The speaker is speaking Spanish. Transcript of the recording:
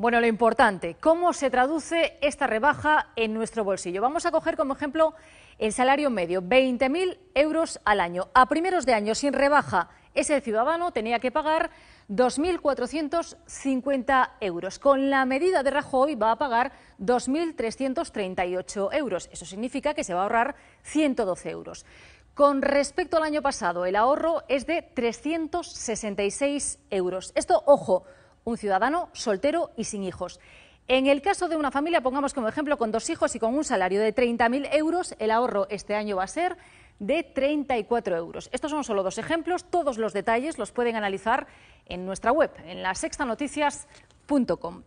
Bueno, lo importante, ¿cómo se traduce esta rebaja en nuestro bolsillo? Vamos a coger como ejemplo el salario medio, 20.000 euros al año. A primeros de año, sin rebaja, ese ciudadano tenía que pagar 2.450 euros. Con la medida de Rajoy va a pagar 2.338 euros. Eso significa que se va a ahorrar 112 euros. Con respecto al año pasado, el ahorro es de 366 euros. Esto, ojo, un ciudadano soltero y sin hijos. En el caso de una familia, pongamos como ejemplo, con dos hijos y con un salario de 30.000 euros, el ahorro este año va a ser de 34 euros. Estos son solo dos ejemplos, todos los detalles los pueden analizar en nuestra web, en lasextanoticias.com.